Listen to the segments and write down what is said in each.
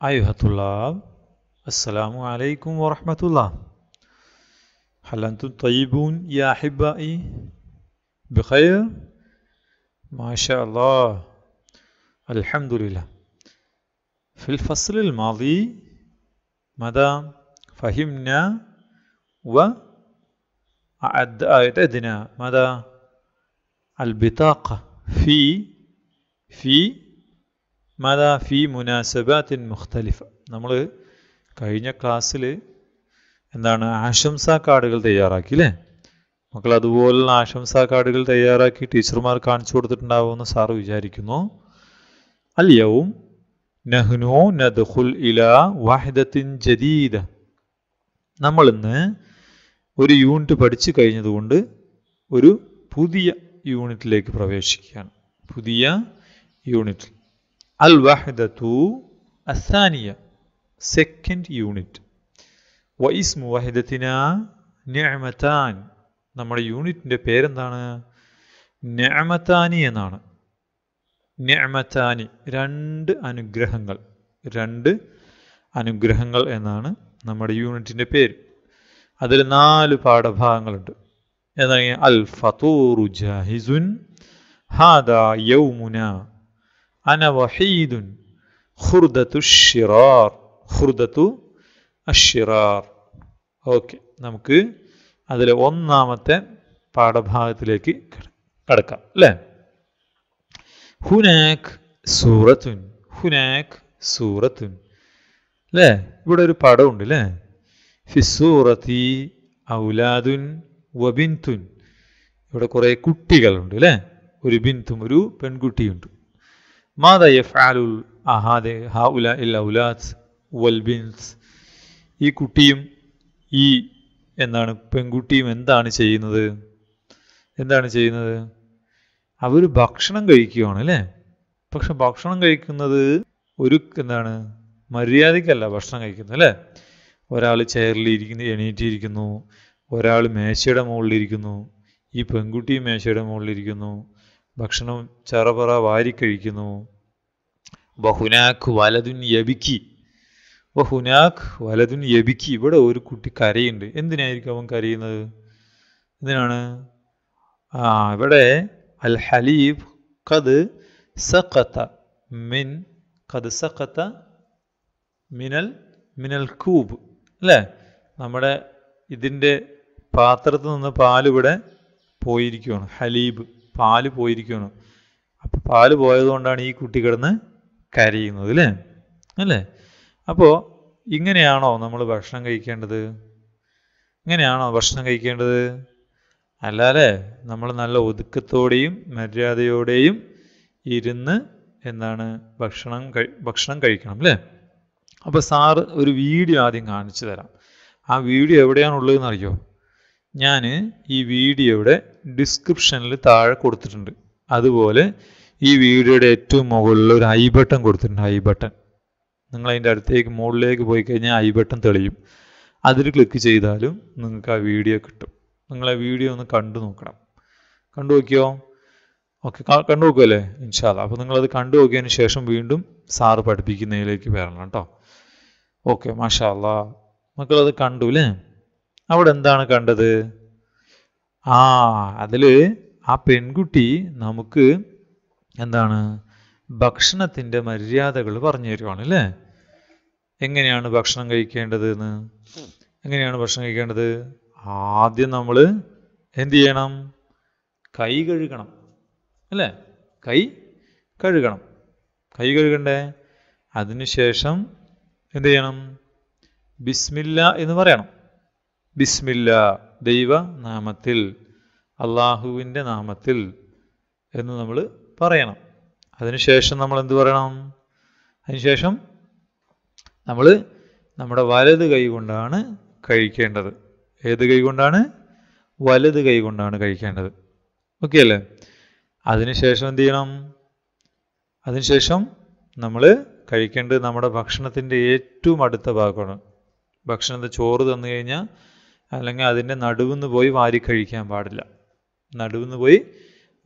أيها الطلاب السلام عليكم ورحمة الله هل أنتم طيبون يا أحبائي بخير ما شاء الله الحمد لله في الفصل الماضي ماذا فهمنا و أعددنا ماذا البطاقة في في മദാ ഫി മുനാസബാത്തിൻ മുഖ്തലിഫ നമ്മൾ കഴിഞ്ഞ ക്ലാസ്സിൽ എന്താണ് ആശംസ കാർഡുകൾ തയ്യാറാക്കി അല്ലേ മക്കൾ അതുപോലുള്ള ആശംസ കാർഡുകൾ തയ്യാറാക്കി ടീച്ചർമാർ കാണിച്ചു കൊടുത്തിട്ടുണ്ടാവുമെന്ന് സാറ് വിചാരിക്കുന്നു അല്യവും നഹ്നോ നദ്ഖുൽ ഇല വാഹിദത്തിൻ ജദീദ നമ്മളിന്ന് ഒരു യൂണിറ്റ് പഠിച്ചു കഴിഞ്ഞതുകൊണ്ട് ഒരു പുതിയ യൂണിറ്റിലേക്ക് പ്രവേശിക്കുകയാണ് പുതിയ യൂണിറ്റിൽ الوحدة الثانية second unit واسم وحدتنا نعمتان നമ്മുടെ യൂണിറ്റിൻ്റെ പേരെന്താണ് നെഅമത്താനി എന്നാണ് നെഅമത്താനി രണ്ട് അനുഗ്രഹങ്ങൾ രണ്ട് അനുഗ്രഹങ്ങൾ എന്നാണ് നമ്മുടെ യൂണിറ്റിൻ്റെ പേര് അതിൽ നാല് പാഠഭാഗങ്ങളുണ്ട് എന്താണ് അൽ ഫതൂറു ജാഹിസുൻ ഹാദ യൗമുന അന വഹീദുൻ ഖുർദത്തു ഷിറാർ ഖുർദത്തു അഷിറാർ ഓക്കെ നമുക്ക് അതിലെ ഒന്നാമത്തെ പാഠഭാഗത്തിലേക്ക് കടക്കാം അല്ലേ ഹുനാക് സൂറത്തുൻ ഹുനാക് സൂറത്തുൻ അല്ലേ ഇവിടെ ഒരു പടമുണ്ട് അല്ലേ ഫിസൂറത്തി ഔലാദുൻ വബിൻതുൻ ഇവിടെ കുറേ കുട്ടികളുണ്ട് അല്ലേ ഒരു ബിൻതും ഒരു പെൺകുട്ടിയുണ്ട് ماذا يفعل أحد هؤلاء الأولاد والبنس ഈ കുട്ടിയും ഈ എന്താണ് പെൺകുട്ടിയും എന്താണ് ചെയ്യുന്നത് എന്താണ് ചെയ്യുന്നത് അവർ ഭക്ഷണം കഴിക്കുകയാണ് അല്ലേ പക്ഷെ ഭക്ഷണം കഴിക്കുന്നത് ഒരു എന്താണ് മര്യാദയ്ക്കല്ല ഭക്ഷണം കഴിക്കുന്നത് അല്ലേ ഒരാൾ ചെയറിലിരിക്കുന്നു എണീറ്റിരിക്കുന്നു ഒരാൾ മേശയുടെ മുകളിലിരിക്കുന്നു ഈ പെൺകുട്ടിയും മേശയുടെ മുകളിലിരിക്കുന്നു ഭക്ഷണം ചറപറ വാരിക്കഴിക്കുന്നു ബഹുനാഖ് വലതുൻ യബിക്കി ബഹുനാഖ് വലതുൻ യബിക്കി ഇവിടെ ഒരു കുട്ടി കരയുണ്ട് എന്തിനായിരിക്കും അവൻ കരയുന്നത് എന്തിനാണ് ആ ഇവിടെ അൽ ഹലീബ് കത് സഖത്ത മിൻ കത് സഖത്ത മിനൽ മിനൽ കൂബ് അല്ലേ നമ്മുടെ ഇതിൻ്റെ പാത്രത്തിൽ നിന്ന് പാലിവിടെ പോയിരിക്കുകയാണ് ഹലീബ് പാല് പോയിരിക്കുകയാണ് അപ്പോൾ പാല് പോയതുകൊണ്ടാണ് ഈ കുട്ടി കിടന്ന് കരയുന്നത് അല്ലേ അല്ലേ അപ്പോൾ ഇങ്ങനെയാണോ നമ്മൾ ഭക്ഷണം കഴിക്കേണ്ടത് ഇങ്ങനെയാണോ ഭക്ഷണം കഴിക്കേണ്ടത് അല്ലാതെ നമ്മൾ നല്ല ഒതുക്കത്തോടെയും മര്യാദയോടെയും ഇരുന്ന് എന്താണ് ഭക്ഷണം ഭക്ഷണം കഴിക്കണം അല്ലേ അപ്പോൾ സാറ് ഒരു വീഡിയോ ആദ്യം കാണിച്ചു തരാം ആ വീഡിയോ എവിടെയാണുള്ളതെന്ന് അറിയോ ഞാൻ ഈ വീഡിയോയുടെ ഡിസ്ക്രിപ്ഷനിൽ താഴെ കൊടുത്തിട്ടുണ്ട് അതുപോലെ ഈ വീഡിയോയുടെ ഏറ്റവും മുകളിൽ ഒരു ഐ ബട്ടൺ കൊടുത്തിട്ടുണ്ട് ഐ ബട്ടൺ നിങ്ങൾ അതിൻ്റെ അടുത്തേക്ക് മുകളിലേക്ക് പോയി കഴിഞ്ഞാൽ ഐ ബട്ടൺ തെളിയും അതിൽ ക്ലിക്ക് ചെയ്താലും നിങ്ങൾക്ക് ആ വീഡിയോ കിട്ടും നിങ്ങൾ ആ വീഡിയോ ഒന്ന് കണ്ടു നോക്കണം കണ്ടു നോക്കിയോ ഓക്കെ കണ്ടു നോക്കുമല്ലേ ഇൻഷാല്ല അപ്പോൾ നിങ്ങളത് കണ്ടു നോക്കിയതിന് ശേഷം വീണ്ടും സാറ് പഠിപ്പിക്കുന്നതിലേക്ക് വരണം കേട്ടോ ഓക്കെ മാഷാല്ല മക്കളത് കണ്ടു അല്ലേ അവിടെ എന്താണ് കണ്ടത് ആ അതിൽ ആ പെൺകുട്ടി നമുക്ക് എന്താണ് ഭക്ഷണത്തിൻ്റെ മര്യാദകൾ പറഞ്ഞു തരുവാണ് അല്ലേ എങ്ങനെയാണ് ഭക്ഷണം കഴിക്കേണ്ടത് എന്ന് എങ്ങനെയാണ് ഭക്ഷണം കഴിക്കേണ്ടത് ആദ്യം നമ്മൾ എന്ത് ചെയ്യണം കൈ കഴുകണം അല്ലേ കൈ കഴുകണം കൈ കഴുകണ്ടേ അതിനുശേഷം എന്ത് ചെയ്യണം ബിസ്മില്ല എന്ന് പറയണം ബിസ്മില്ല ദൈവ നാമത്തിൽ അള്ളാഹുവിൻ്റെ നാമത്തിൽ എന്ന് നമ്മൾ പറയണം അതിനുശേഷം നമ്മൾ എന്ത് പറയണം അതിനുശേഷം നമ്മൾ നമ്മുടെ വലത് കൈ കൊണ്ടാണ് കഴിക്കേണ്ടത് ഏത് കൈ കൊണ്ടാണ് വലത് കൈ കൊണ്ടാണ് കഴിക്കേണ്ടത് ഓക്കെ അല്ലേ അതിനുശേഷം എന്ത് ചെയ്യണം അതിനുശേഷം നമ്മൾ കഴിക്കേണ്ടത് നമ്മുടെ ഭക്ഷണത്തിൻ്റെ ഏറ്റവും അടുത്ത ഭാഗമാണ് ഭക്ഷണത്തെ ചോറ് തന്നു കഴിഞ്ഞാൽ അല്ലെങ്കിൽ അതിൻ്റെ നടുവെന്ന് പോയി വാരി കഴിക്കാൻ പാടില്ല നടുവെന്ന് പോയി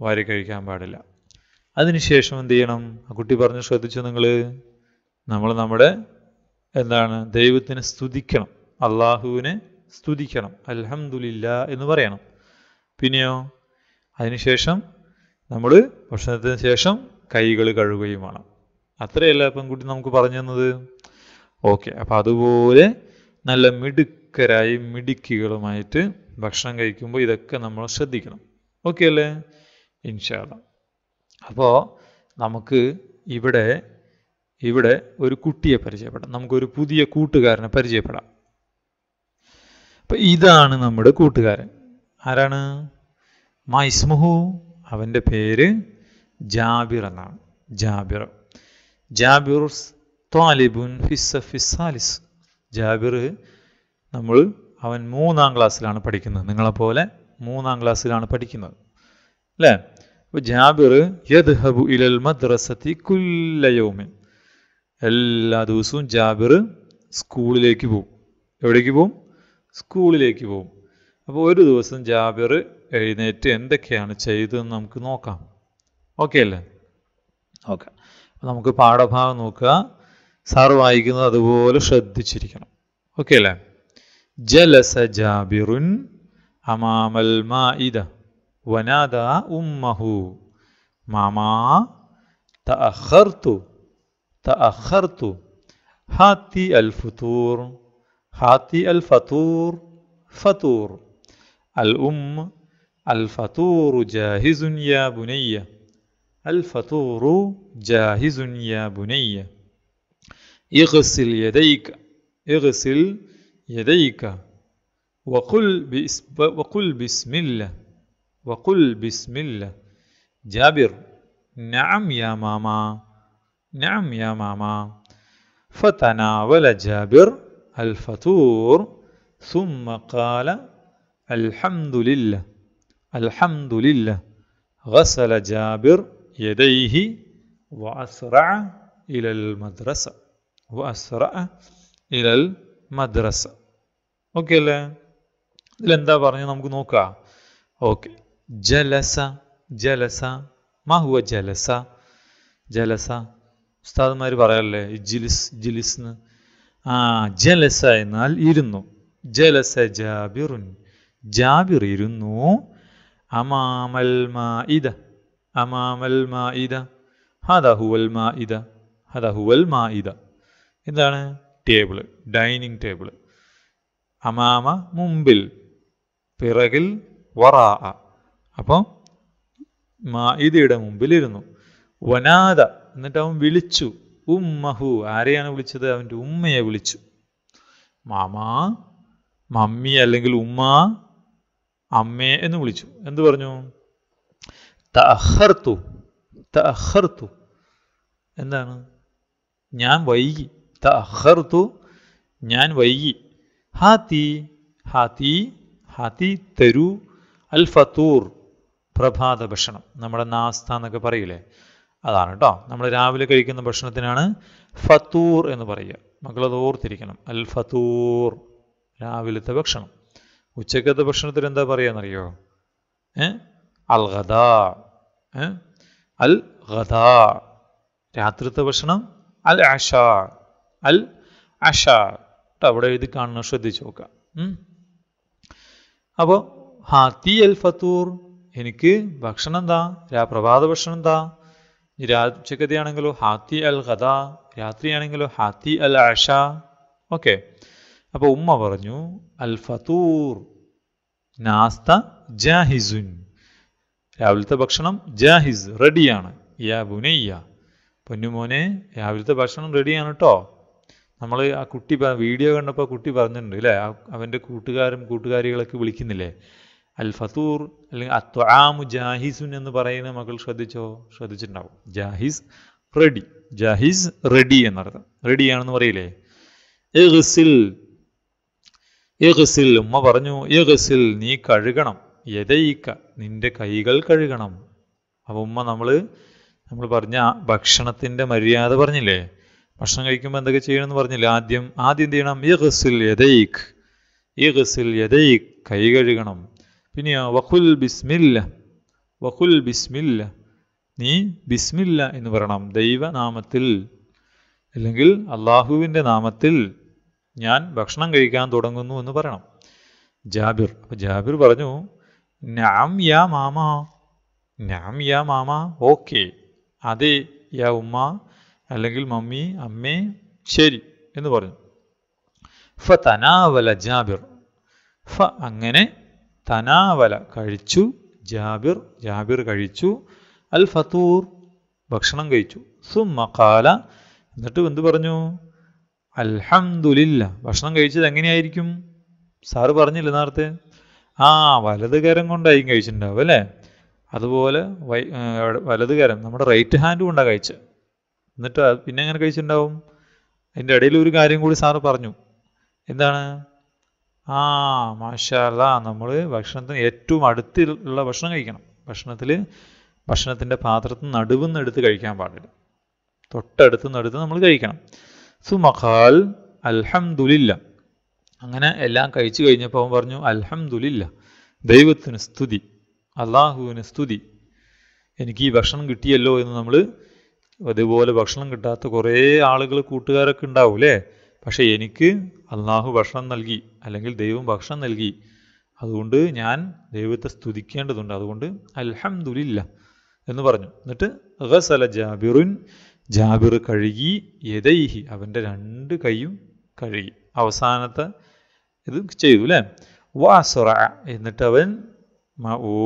വാരി കഴിക്കാൻ പാടില്ല അതിനുശേഷം എന്ത് ചെയ്യണം ആ കുട്ടി പറഞ്ഞ് ശ്രദ്ധിച്ചു നിങ്ങൾ നമ്മൾ നമ്മുടെ എന്താണ് ദൈവത്തിനെ സ്തുതിക്കണം അള്ളാഹുവിനെ സ്തുതിക്കണം അലഹമുല്ല എന്ന് പറയണം പിന്നെയോ അതിനുശേഷം നമ്മൾ ഭക്ഷണത്തിന് ശേഷം കൈകൾ കഴുകുകയും വേണം അത്രയല്ല പെൺകുട്ടി നമുക്ക് പറഞ്ഞു തന്നത് ഓക്കെ അപ്പം അതുപോലെ നല്ല മിടുക്ക് മിടുക്കരായി മിടുക്കികളുമായിട്ട് ഭക്ഷണം കഴിക്കുമ്പോൾ ഇതൊക്കെ നമ്മൾ ശ്രദ്ധിക്കണം ഓക്കെ അല്ലേ ഇൻഷാല്ല അപ്പോൾ നമുക്ക് ഇവിടെ ഇവിടെ ഒരു കുട്ടിയെ പരിചയപ്പെടാം നമുക്കൊരു പുതിയ കൂട്ടുകാരനെ പരിചയപ്പെടാം അപ്പം ഇതാണ് നമ്മുടെ കൂട്ടുകാരൻ ആരാണ് മൈസ്മുഹു അവൻ്റെ പേര് ജാബിർ എന്നാണ് ജാബിർ ജാബിർ താലിബുൻ ഫിസ ഫിസാലിസ് ജാബിർ നമ്മൾ അവൻ മൂന്നാം ക്ലാസ്സിലാണ് പഠിക്കുന്നത് നിങ്ങളെപ്പോലെ മൂന്നാം ക്ലാസ്സിലാണ് പഠിക്കുന്നത് അല്ലേ അപ്പോൾ ജാബിർ യദ്ഹബു ഇലൽ മദ്രസത്തി കുല്ലയോമിൻ എല്ലാ ദിവസവും ജാബിർ സ്കൂളിലേക്ക് പോവും എവിടേക്ക് പോവും സ്കൂളിലേക്ക് പോവും അപ്പോൾ ഒരു ദിവസം ജാബിർ എഴുന്നേറ്റ് എന്തൊക്കെയാണ് ചെയ്തതെന്ന് നമുക്ക് നോക്കാം ഓക്കെ അല്ലേ ഓക്കെ നമുക്ക് പാഠഭാഗം നോക്കുക സാർ വായിക്കുന്നത് അതുപോലെ ശ്രദ്ധിച്ചിരിക്കണം ഓക്കെ അല്ലേ جلس جابر أمام المائدة ونادى أمه ماما تأخرت تأخرت هاتي الفطور هاتي الفطور فطور الأم الفطور جاهز يا بني الفطور جاهز يا بني اغسل يديك اغسل يديك وقل باسم وقل بسم الله وقل بسم الله جابر نعم يا ماما نعم يا ماما فتناول جابر الفطور ثم قال الحمد لله الحمد لله غسل جابر يديه وأسرع إلى المدرسة وأسرع إلى المدرسة മദ്രസ ഓക്കെ അല്ലേ ഇതിലെന്താ പറഞ്ഞു നമുക്ക് നോക്കാം ഓക്കെ ജലസ ജലസ മഹുവ ജലസ ജലസ ഉസ്താദന്മാർ പറയാറില്ലേ ജിലിസ് ജിലിസ് ആ ജലസ എന്നാൽ ഇരുന്നു ജലസ ജാബിറുൻ ജാബിർ ഇരുന്നു അമാമൽ മാഇദ അമാമൽ മാഇദ ഹദ ഹുവൽ മാഇദ ഹദ ഹുവൽ മാഇദ എന്താണ് ടേബിൾ ഡൈനിങ് ടേബിൾ അമാമ മുമ്പിൽ പിറകിൽ വറാ അപ്പോൾ മായിതയുടെ മുമ്പിലിരുന്നു വനാദ എന്നിട്ട് അവൻ വിളിച്ചു ഉമ്മഹു ആരെയാണ് വിളിച്ചത് അവൻ്റെ ഉമ്മയെ വിളിച്ചു മാമാ മമ്മി അല്ലെങ്കിൽ ഉമ്മ അമ്മേ എന്ന് വിളിച്ചു എന്തു പറഞ്ഞു തഹർത്തു തഹർത്തു എന്താണ് ഞാൻ വൈകി തഹർത്തു ഞാൻ വൈകി ഹാത്തി ഹാത്തി ഹാത്തി തരൂ അൽ ഫത്തൂർ പ്രഭാത ഭക്ഷണം നമ്മുടെ നാസ്ത എന്നൊക്കെ പറയില്ലേ അതാണ് കേട്ടോ നമ്മൾ രാവിലെ കഴിക്കുന്ന ഭക്ഷണത്തിനാണ് ഫത്തൂർ എന്ന് പറയുക മക്കളത് ഓർത്തിരിക്കണം അൽ ഫത്തൂർ രാവിലത്തെ ഭക്ഷണം ഉച്ചക്കത്തെ ഭക്ഷണത്തിൽ എന്താ പറയുകയെന്നറിയോ ഏ അൽ ഏ അൽ ഗദ രാത്രിത്തെ ഭക്ഷണം അൽ ആഷാ അൽ അഷാർ അവിടെ എഴുതി കാണുന്നത് ശ്രദ്ധിച്ചു നോക്കുക അപ്പോൾ ഹാത്തി അൽ ഫത്തൂർ എനിക്ക് ഭക്ഷണം എന്താ രാ പ്രഭാത ഭക്ഷണം എന്താ രാ ഉച്ചക്കതിയാണെങ്കിലോ ഹാത്തി അൽ ഖദ രാത്രിയാണെങ്കിലോ ഹാത്തി അൽ ആഷ ഓക്കെ അപ്പോൾ ഉമ്മ പറഞ്ഞു അൽ ഫത്തൂർ നാസ്ത ജാഹിസുൻ രാവിലത്തെ ഭക്ഷണം ജാഹിസ് റെഡിയാണ് യാ ബുനയ്യ പൊന്നുമോനെ രാവിലത്തെ ഭക്ഷണം റെഡിയാണ് കേട്ടോ നമ്മൾ ആ കുട്ടി വീഡിയോ കണ്ടപ്പോൾ കുട്ടി പറഞ്ഞിട്ടുണ്ട് അല്ലേ അവൻ്റെ കൂട്ടുകാരും കൂട്ടുകാരികളൊക്കെ വിളിക്കുന്നില്ലേ അൽ ഫസൂർ അല്ലെങ്കിൽ അത്വാമു ജാഹിസുൻ എന്ന് പറയുന്ന മകൾ ശ്രദ്ധിച്ചോ ശ്രദ്ധിച്ചിട്ടുണ്ടാവും ജാഹിസ് റെഡി ജാഹിസ് റെഡി എന്നർത്ഥം റെഡി ആണെന്ന് പറയില്ലേ എഹ്സിൽ എഹ്സിൽ ഉമ്മ പറഞ്ഞു എഹ്സിൽ നീ കഴുകണം യഥയിക്ക നിന്റെ കൈകൾ കഴുകണം അപ്പം ഉമ്മ നമ്മൾ നമ്മൾ പറഞ്ഞ ഭക്ഷണത്തിൻ്റെ മര്യാദ പറഞ്ഞില്ലേ ഭക്ഷണം കഴിക്കുമ്പോൾ എന്തൊക്കെ ചെയ്യണമെന്ന് പറഞ്ഞില്ല ആദ്യം ആദ്യം എന്ത് ചെയ്യണം ഈ ഗസിൽ യഥൈഖ് ഈ യഥൈഖ് കൈ കഴുകണം പിന്നെയോ വഹുൽ ബിസ്മില്ല വഹുൽ ബിസ്മില്ല നീ ബിസ്മില്ല എന്ന് പറയണം ദൈവനാമത്തിൽ അല്ലെങ്കിൽ അള്ളാഹുവിൻ്റെ നാമത്തിൽ ഞാൻ ഭക്ഷണം കഴിക്കാൻ തുടങ്ങുന്നു എന്ന് പറയണം ജാബിർ അപ്പോൾ ജാബിർ പറഞ്ഞു നാം യാ മാമ നാം യാ മാമ ഓക്കെ അതെ യാ ഉമ്മ അല്ലെങ്കിൽ മമ്മി അമ്മേ ശരി എന്ന് പറഞ്ഞു ഫ തനാവല ജാബിർ ഫ അങ്ങനെ തനാവല കഴിച്ചു ജാബിർ ജാബിർ കഴിച്ചു അൽ ഫത്തൂർ ഭക്ഷണം കഴിച്ചു സുമക്കാല എന്നിട്ട് എന്ത് പറഞ്ഞു അൽഹംദുലില്ല ഭക്ഷണം കഴിച്ചത് എങ്ങനെയായിരിക്കും സാറ് പറഞ്ഞില്ല നേരത്തെ ആ വലത് കരം കൊണ്ടായിരിക്കും കഴിച്ചിട്ടുണ്ടാവും അല്ലേ അതുപോലെ വലത് കരം നമ്മുടെ റൈറ്റ് ഹാൻഡ് കൊണ്ടാണ് കഴിച്ചത് എന്നിട്ട് പിന്നെ എങ്ങനെ കഴിച്ചിട്ടുണ്ടാവും അതിൻ്റെ ഇടയിൽ ഒരു കാര്യം കൂടി സാറ് പറഞ്ഞു എന്താണ് ആ മാഷാല നമ്മൾ ഭക്ഷണത്തിന് ഏറ്റവും അടുത്തുള്ള ഭക്ഷണം കഴിക്കണം ഭക്ഷണത്തിൽ ഭക്ഷണത്തിൻ്റെ പാത്രത്തിൽ നടുവെന്ന് എടുത്ത് കഴിക്കാൻ പാടില്ല തൊട്ടടുത്ത് നടുത്ത് നമ്മൾ കഴിക്കണം സുമഖാൽ അൽഹംദുലില്ല അങ്ങനെ എല്ലാം കഴിച്ചു കഴിഞ്ഞപ്പോൾ അവൻ പറഞ്ഞു അൽഹംദുലില്ല ദൈവത്തിന് സ്തുതി അള്ളാഹുവിന് സ്തുതി എനിക്ക് ഈ ഭക്ഷണം കിട്ടിയല്ലോ എന്ന് നമ്മൾ അതുപോലെ ഭക്ഷണം കിട്ടാത്ത കുറേ ആളുകൾ കൂട്ടുകാരൊക്കെ ഉണ്ടാവും അല്ലേ പക്ഷേ എനിക്ക് അള്ളാഹു ഭക്ഷണം നൽകി അല്ലെങ്കിൽ ദൈവം ഭക്ഷണം നൽകി അതുകൊണ്ട് ഞാൻ ദൈവത്തെ സ്തുതിക്കേണ്ടതുണ്ട് അതുകൊണ്ട് അൽഹംദുലില്ല എന്ന് പറഞ്ഞു എന്നിട്ട് ഗസല ജാബിറുൻ ജാബിർ കഴുകി യദൈഹി അവൻ്റെ രണ്ട് കൈയും കഴുകി അവസാനത്തെ ഇത് ചെയ്തു അല്ലേ വാസുറ എന്നിട്ട് അവൻ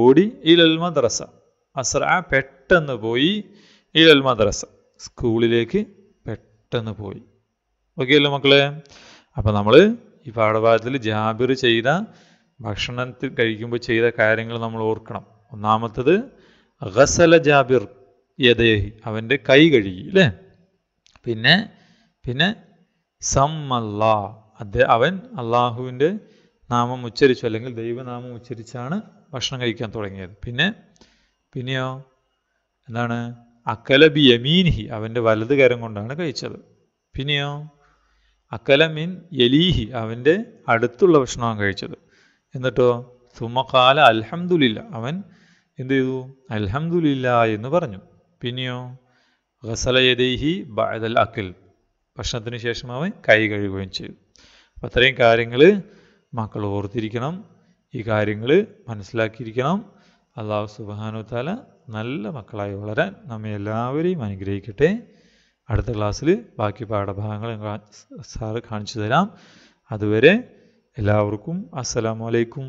ഓടി ഇലൽ മദ്രസ അസ്ര പെട്ടെന്ന് പോയി ഇലൽ മദ്രസ സ്കൂളിലേക്ക് പെട്ടെന്ന് പോയി ഓക്കെയല്ലോ മക്കളെ അപ്പം നമ്മൾ ഈ പാഠഭാഗത്തിൽ ജാബിർ ചെയ്ത ഭക്ഷണത്തിൽ കഴിക്കുമ്പോൾ ചെയ്ത കാര്യങ്ങൾ നമ്മൾ ഓർക്കണം ഒന്നാമത്തത് ഗസല ജാബിർ യദേഹി അവൻ്റെ കൈ കഴുകി അല്ലേ പിന്നെ പിന്നെ സമ്മല്ലാ അദ്ദേഹം അവൻ അള്ളാഹുവിൻ്റെ നാമം ഉച്ചരിച്ചു അല്ലെങ്കിൽ ദൈവനാമം ഉച്ചരിച്ചാണ് ഭക്ഷണം കഴിക്കാൻ തുടങ്ങിയത് പിന്നെ പിന്നെയോ എന്താണ് അക്കല ബി യമീൻഹി അവൻ്റെ വലത് കരം കൊണ്ടാണ് കഴിച്ചത് പിന്നെയോ അക്കല മീൻ യലീഹി അവൻ്റെ അടുത്തുള്ള ഭക്ഷണമാണ് കഴിച്ചത് എന്നിട്ടോ സുമകാല അൽഹംദുലില്ല അവൻ എന്ത് ചെയ്തു അൽഹംദുലില്ല എന്ന് പറഞ്ഞു പിന്നെയോ ഗസലയദേഹി ബഅദൽ അക്കൽ ഭക്ഷണത്തിന് ശേഷം അവൻ കൈ കഴുകുകയും ചെയ്തു അപ്പം അത്രയും കാര്യങ്ങൾ മക്കൾ ഓർത്തിരിക്കണം ഈ കാര്യങ്ങൾ മനസ്സിലാക്കിയിരിക്കണം അള്ളാഹു സുബാനു താല നല്ല മക്കളായി വളരാൻ നമ്മെ എല്ലാവരെയും അനുഗ്രഹിക്കട്ടെ അടുത്ത ക്ലാസ്സിൽ ബാക്കി പാഠഭാഗങ്ങൾ സാറ് കാണിച്ചു തരാം അതുവരെ എല്ലാവർക്കും അസ്സലാമലൈക്കും